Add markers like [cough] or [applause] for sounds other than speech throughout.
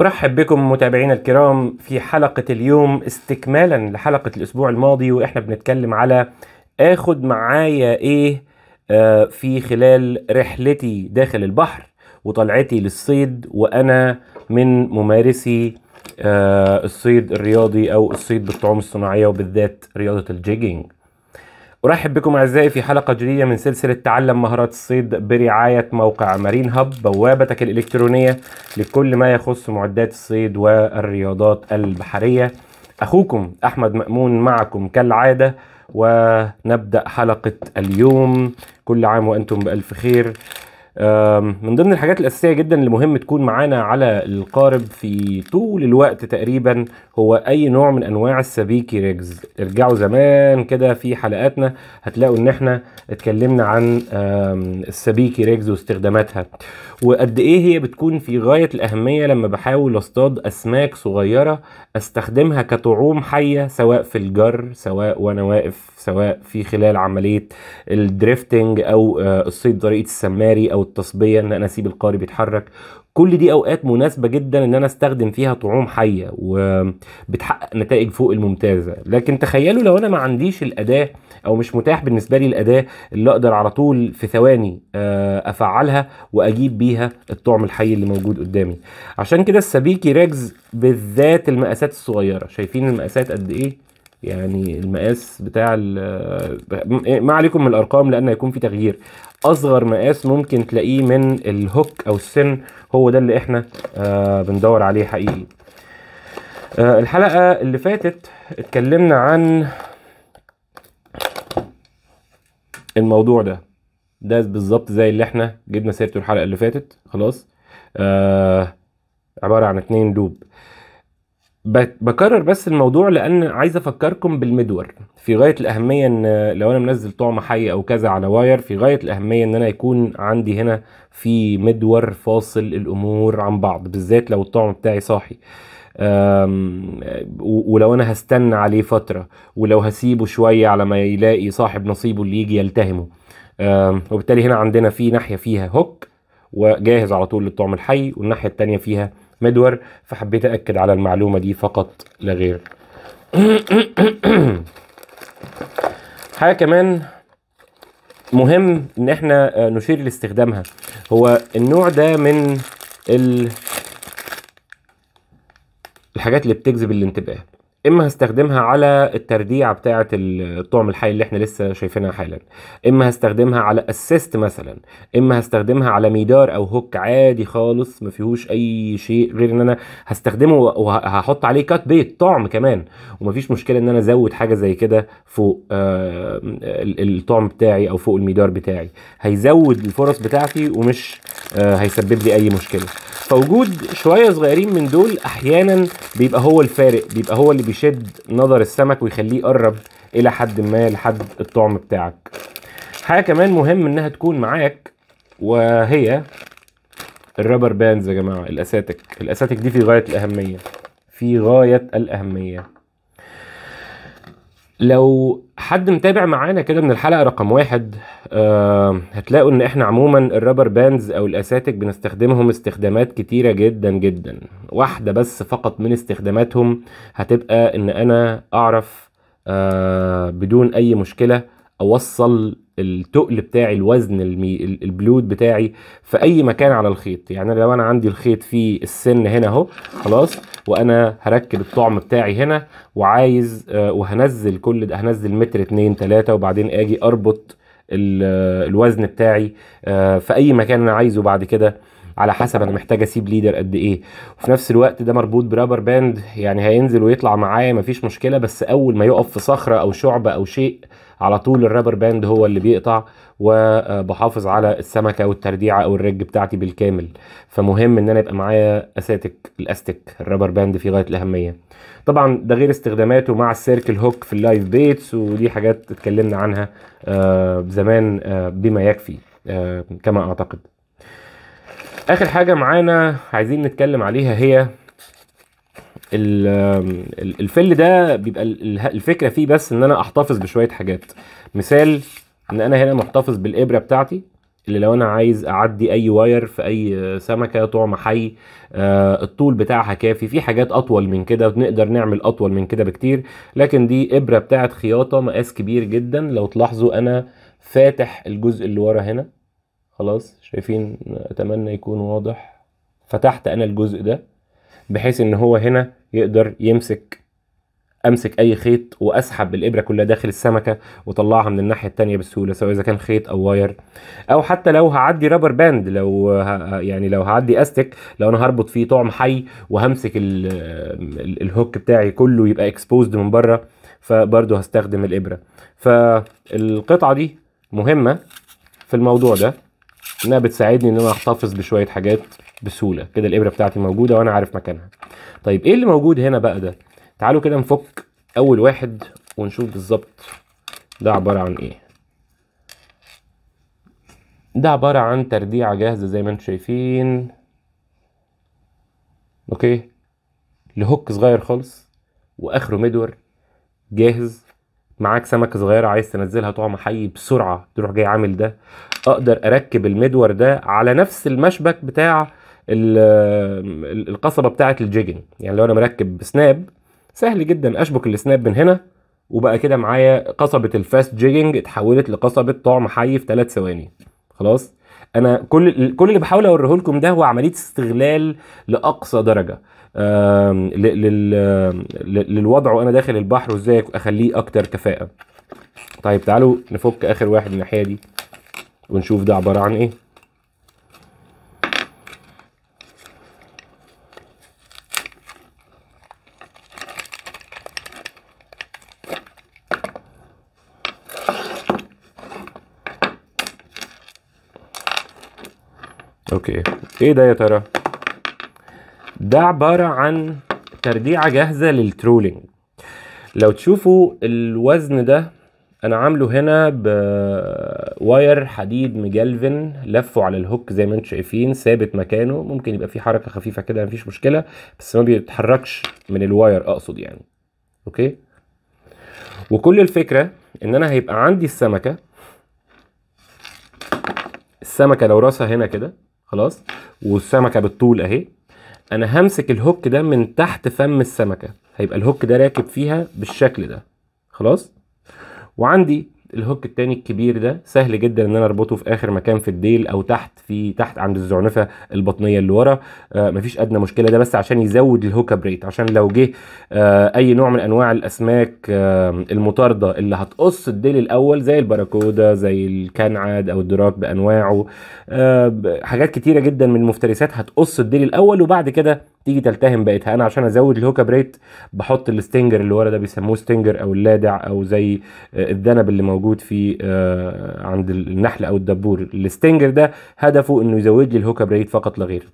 أرحب بكم متابعينا الكرام في حلقة اليوم استكمالا لحلقة الأسبوع الماضي وإحنا بنتكلم على آخد معايا إيه آه، في خلال رحلتي داخل البحر وطلعتي للصيد وأنا من ممارسي آه، الصيد الرياضي أو الصيد بالطعوم الصناعية وبالذات رياضة الجيجينج أرحب بكم أعزائي في حلقة جديدة من سلسلة تعلم مهارات الصيد برعاية موقع مارين هاب بوابتك الإلكترونية لكل ما يخص معدات الصيد والرياضات البحرية أخوكم أحمد مأمون معكم كالعادة ونبدأ حلقة اليوم كل عام وأنتم بألف خير من ضمن الحاجات الاساسيه جدا اللي مهم تكون معانا على القارب في طول الوقت تقريبا هو اي نوع من انواع السبيكي ريجز ارجعوا زمان كده في حلقاتنا هتلاقوا ان احنا اتكلمنا عن السبيكي ريجز واستخداماتها وقد ايه هي بتكون في غايه الاهميه لما بحاول اصطاد اسماك صغيره استخدمها كطعوم حيه سواء في الجر سواء وانا واقف سواء في خلال عمليه الدريفتنج او آه، الصيد بطريقه السماري او التصبيه ان انا اسيب القارب يتحرك كل دي اوقات مناسبه جدا ان انا استخدم فيها طعوم حيه وبتحقق نتائج فوق الممتازه لكن تخيلوا لو انا ما عنديش الاداه او مش متاح بالنسبه لي الاداه اللي اقدر على طول في ثواني آه، افعلها واجيب بيها الطعم الحي اللي موجود قدامي عشان كده السبيكي راجز بالذات المقاسات الصغيره شايفين المقاسات قد ايه يعني المقاس بتاع إيه، ما عليكم من الارقام لان هيكون في تغيير اصغر مقاس ممكن تلاقيه من الهوك او السن هو ده اللي احنا آه، بندور عليه حقيقي آه، الحلقه اللي فاتت اتكلمنا عن الموضوع ده ده بالظبط زي اللي احنا جبنا سيرته الحلقه اللي فاتت خلاص آه عباره عن اتنين لوب بكرر بس الموضوع لان عايز افكركم بالمدور في غايه الاهميه ان لو انا منزل طعم حي او كذا على واير في غايه الاهميه ان انا يكون عندي هنا في مدور فاصل الامور عن بعض بالذات لو الطعم بتاعي صاحي ولو انا هستنى عليه فتره ولو هسيبه شويه على ما يلاقي صاحب نصيبه اللي يجي يلتهمه وبالتالي هنا عندنا في ناحيه فيها هوك وجاهز على طول للطعم الحي والناحيه الثانيه فيها مدور فحبيت أأكد على المعلومة دي فقط لا غير [clears throat] حاجة كمان مهم ان احنا آه، نشير لاستخدامها هو النوع ده من الحاجات اللي بتجذب الانتباه اما هستخدمها على الترديع بتاعه الطعم الحي اللي احنا لسه شايفينها حالا اما هستخدمها على اسيست مثلا اما هستخدمها على ميدار او هوك عادي خالص ما فيهوش اي شيء غير ان انا هستخدمه وهحط عليه كات بيت طعم كمان ومفيش مشكله ان انا ازود حاجه زي كده فوق آه الطعم بتاعي او فوق الميدار بتاعي هيزود الفرص بتاعتي ومش آه، هيسبب لي اي مشكله فوجود شويه صغيرين من دول احيانا بيبقى هو الفارق بيبقى هو اللي بيشد نظر السمك ويخليه يقرب الى حد ما لحد الطعم بتاعك حاجه كمان مهم انها تكون معاك وهي الرابر بانز يا جماعه الاساتك الاساتك دي في غايه الاهميه في غايه الاهميه لو حد متابع معانا كده من الحلقه رقم واحد آه هتلاقوا ان احنا عموما الرابر باندز او الاساتك بنستخدمهم استخدامات كتيره جدا جدا واحده بس فقط من استخداماتهم هتبقى ان انا اعرف آه بدون اي مشكله اوصل التقل بتاعي الوزن المي... البلود بتاعي في اي مكان على الخيط يعني لو انا عندي الخيط في السن هنا اهو خلاص وانا هركب الطعم بتاعي هنا وعايز آه، وهنزل كل ده هنزل متر اتنين تلاتة وبعدين اجي اربط آه، الوزن بتاعي آه، في اي مكان انا عايزه بعد كده على حسب انا محتاج اسيب ليدر قد ايه وفي نفس الوقت ده مربوط برابر باند يعني هينزل ويطلع معايا مفيش مشكله بس اول ما يقف في صخره او شعبه او شيء على طول الرابر باند هو اللي بيقطع وبحافظ على السمكه والترديعه او الرج بتاعتي بالكامل فمهم ان انا يبقى معايا اساتك الاستك الرابر باند في غايه الاهميه طبعا ده غير استخداماته مع السيركل هوك في اللايف بيتس ودي حاجات اتكلمنا عنها آه، زمان آه، بما يكفي آه، كما اعتقد اخر حاجه معانا عايزين نتكلم عليها هي الفل ده بيبقى الفكره فيه بس ان انا احتفظ بشويه حاجات مثال ان انا هنا محتفظ بالابره بتاعتي اللي لو انا عايز اعدي اي واير في اي سمكه طعم حي آه الطول بتاعها كافي في حاجات اطول من كده ونقدر نعمل اطول من كده بكتير لكن دي ابره بتاعت خياطه مقاس كبير جدا لو تلاحظوا انا فاتح الجزء اللي ورا هنا خلاص شايفين اتمنى يكون واضح فتحت انا الجزء ده بحيث ان هو هنا يقدر يمسك امسك اي خيط واسحب الابره كلها داخل السمكه واطلعها من الناحيه الثانيه بسهوله سواء اذا كان خيط او واير او حتى لو هعدي رابر باند لو ه... يعني لو هعدي استك لو انا هربط فيه طعم حي وهمسك ال... ال... الهوك بتاعي كله يبقى اكسبوزد من بره فبرضه هستخدم الابره فالقطعه دي مهمه في الموضوع ده انها بتساعدني ان انا احتفظ بشويه حاجات بسهوله كده الابره بتاعتي موجوده وانا عارف مكانها طيب ايه اللي موجود هنا بقى ده تعالوا كده نفك اول واحد ونشوف بالظبط ده عباره عن ايه ده عباره عن ترديعه جاهزه زي ما انتم شايفين اوكي لهوك صغير خالص واخره مدور جاهز معاك سمكه صغيره عايز تنزلها طعم حي بسرعه تروح جاي عامل ده اقدر اركب المدور ده على نفس المشبك بتاع القصبه بتاعه الجيجن يعني لو انا مركب سناب سهل جدا اشبك السناب من هنا وبقى كده معايا قصبه الفاست جيجنج اتحولت لقصبه طعم حي في ثلاث ثواني خلاص انا كل كل اللي بحاول اوريه لكم ده هو عمليه استغلال لاقصى درجه للوضع وانا داخل البحر وازاي اخليه اكتر كفاءه طيب تعالوا نفك اخر واحد من الناحيه دي ونشوف ده عباره عن ايه اوكي ايه ده يا ترى ده عباره عن ترديعه جاهزه للترولينج لو تشوفوا الوزن ده انا عامله هنا بواير حديد مجلفن لفه على الهوك زي ما انتم شايفين ثابت مكانه ممكن يبقى فيه حركه خفيفه كده مفيش مشكله بس ما بيتحركش من الواير اقصد يعني اوكي وكل الفكره ان انا هيبقى عندي السمكه السمكه لو راسها هنا كده خلاص والسمكه بالطول اهي انا همسك الهوك ده من تحت فم السمكه هيبقى الهوك ده راكب فيها بالشكل ده خلاص وعندي الهوك التاني الكبير ده سهل جدا ان انا اربطه في اخر مكان في الديل او تحت في تحت عند الزعنفه البطنيه اللي ورا آه مفيش ادنى مشكله ده بس عشان يزود الهوك اب ريت عشان لو جه آه اي نوع من انواع الاسماك آه المطارده اللي هتقص الديل الاول زي الباراكودا زي الكنعد او الدراك بانواعه آه حاجات كتيره جدا من المفترسات هتقص الديل الاول وبعد كده تيجي تلتهم بقيتها انا عشان ازود الهوكا بريت ريت بحط الستنجر اللي ورا ده بيسموه ستنجر او اللادع او زي آه، الذنب اللي موجود في آه، عند النحل او الدبور الستنجر ده هدفه انه يزود لي الهوكا بريت ريت فقط لا غير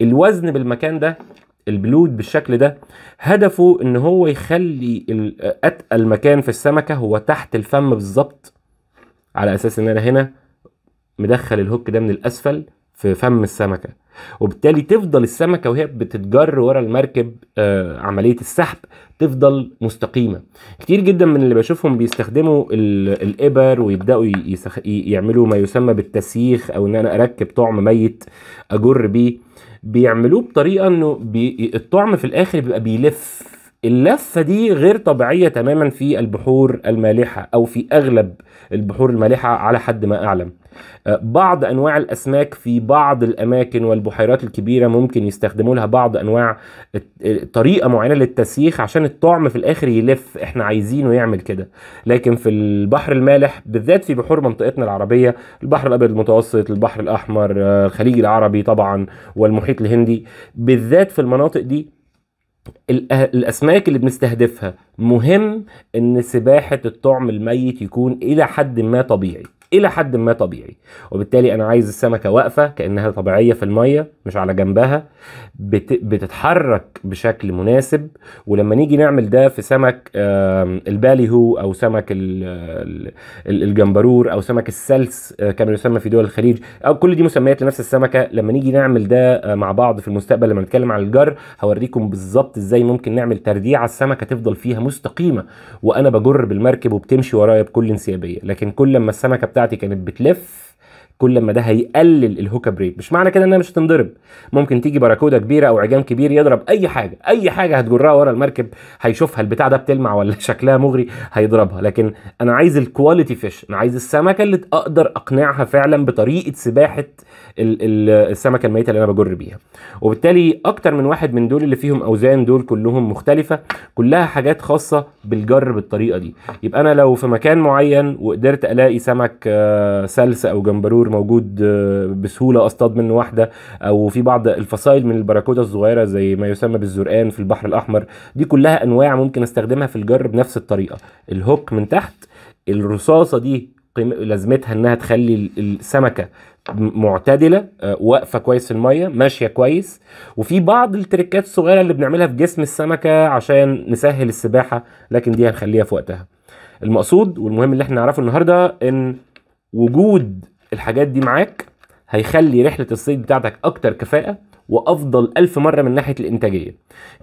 الوزن بالمكان ده البلود بالشكل ده هدفه ان هو يخلي آه، اتقل مكان في السمكه هو تحت الفم بالظبط على اساس ان انا هنا مدخل الهوك ده من الاسفل في فم السمكه وبالتالي تفضل السمكه وهي بتتجر ورا المركب آه عمليه السحب تفضل مستقيمه كتير جدا من اللي بشوفهم بيستخدموا الابر ويبداوا يسخ... يعملوا ما يسمى بالتسييخ او ان انا اركب طعم ميت اجر بيه بيعملوه بطريقه انه بي... الطعم في الاخر بيبقى بيلف اللفة دي غير طبيعية تماما في البحور المالحة أو في أغلب البحور المالحة على حد ما أعلم آه، بعض أنواع الأسماك في بعض الأماكن والبحيرات الكبيرة ممكن يستخدموا لها بعض أنواع طريقة معينة للتسييخ عشان الطعم في الآخر يلف إحنا عايزينه يعمل كده لكن في البحر المالح بالذات في بحور منطقتنا العربية البحر الأبيض المتوسط البحر الأحمر آه، الخليج العربي طبعا والمحيط الهندي بالذات في المناطق دي آه، الاسماك اللي بنستهدفها مهم ان سباحه الطعم الميت يكون الى حد ما طبيعي الى حد ما طبيعي وبالتالي انا عايز السمكه واقفه كانها طبيعيه في الميه مش على جنبها بت... بتتحرك بشكل مناسب ولما نيجي نعمل ده في سمك الباليهو او سمك الجمبرور او سمك السلس آه، كما يسمى في دول الخليج او كل دي مسميات لنفس السمكه لما نيجي نعمل ده آه، مع بعض في المستقبل لما نتكلم عن الجر هوريكم بالظبط ازاي ممكن نعمل ترديع على السمكه تفضل فيها مستقيمه وانا بجر بالمركب وبتمشي ورايا بكل انسيابيه لكن كل لما السمكه بتاعتي كانت بتلف كل ما ده هيقلل الهوك بريك مش معنى كده انها مش هتنضرب ممكن تيجي باراكودا كبيره او عجام كبير يضرب اي حاجه اي حاجه هتجرها ورا المركب هيشوفها البتاع ده بتلمع ولا [laughs] شكلها مغري هيضربها لكن انا عايز الكواليتي فيش انا عايز السمكه اللي اقدر اقنعها فعلا بطريقه سباحه السمكه الميته اللي انا بجر بيها وبالتالي اكتر من واحد من دول اللي فيهم اوزان دول كلهم مختلفه كلها حاجات خاصه بالجر بالطريقه دي يبقى انا لو في مكان معين وقدرت الاقي سمك آه، سلس او جمبرور الجذور موجود آه، بسهوله اصطاد منه واحده او في بعض الفصائل من البراكودا الصغيره زي ما يسمى بالزرقان في البحر الاحمر دي كلها انواع ممكن استخدمها في الجر بنفس الطريقه الهوك من تحت الرصاصه دي لازمتها انها تخلي السمكه معتدله آه، واقفه كويس في الميه ماشيه كويس وفي بعض التركات الصغيره اللي بنعملها في جسم السمكه عشان نسهل السباحه لكن دي هنخليها في وقتها المقصود والمهم اللي احنا نعرفه النهارده ان وجود الحاجات دي معاك هيخلي رحله الصيد بتاعتك اكتر كفاءه وافضل ألف مره من ناحيه الانتاجيه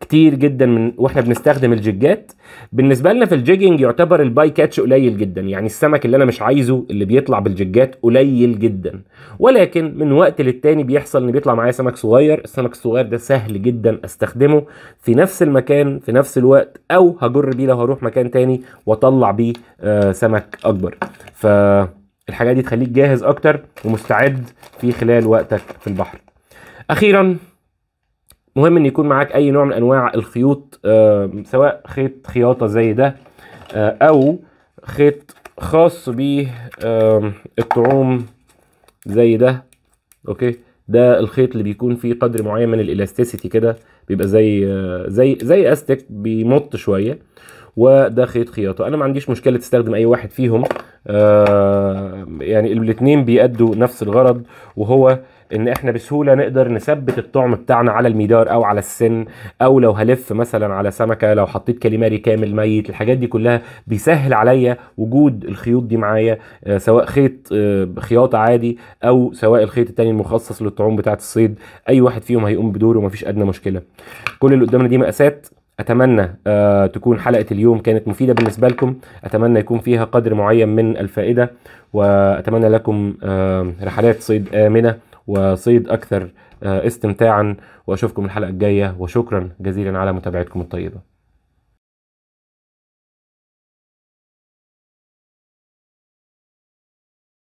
كتير جدا من واحنا بنستخدم الجيجات بالنسبه لنا في الجيجنج يعتبر الباي كاتش قليل جدا يعني السمك اللي انا مش عايزه اللي بيطلع بالجيجات قليل جدا ولكن من وقت للتاني بيحصل ان بيطلع معايا سمك صغير السمك الصغير ده سهل جدا استخدمه في نفس المكان في نفس الوقت او هجر بيه لو هروح مكان تاني واطلع بيه آه سمك اكبر ف الحاجات دي تخليك جاهز اكتر ومستعد في خلال وقتك في البحر اخيرا مهم ان يكون معاك اي نوع من انواع الخيوط آه، سواء خيط خياطه زي ده آه، او خيط خاص به آه، الطعوم زي ده اوكي ده الخيط اللي بيكون فيه قدر معين من الالاستيسيتي كده بيبقى زي زي زي استك بيمط شويه وده خيط خياطه انا ما عنديش مشكله تستخدم اي واحد فيهم آه، يعني الاثنين بيأدوا نفس الغرض وهو ان احنا بسهوله نقدر نثبت الطعم بتاعنا على الميدار او على السن او لو هلف مثلا على سمكه لو حطيت كاليماري كامل ميت الحاجات دي كلها بيسهل عليا وجود الخيوط دي معايا آه، سواء خيط آه، خياطه عادي او سواء الخيط التاني المخصص للطعوم بتاعه الصيد اي واحد فيهم هيقوم بدوره ومفيش ادنى مشكله كل اللي قدامنا دي مقاسات اتمنى آه، تكون حلقه اليوم كانت مفيده بالنسبه لكم اتمنى يكون فيها قدر معين من الفائده واتمنى لكم آه، رحلات صيد امنه وصيد اكثر آه، استمتاعا واشوفكم الحلقه الجايه وشكرا جزيلا على متابعتكم الطيبه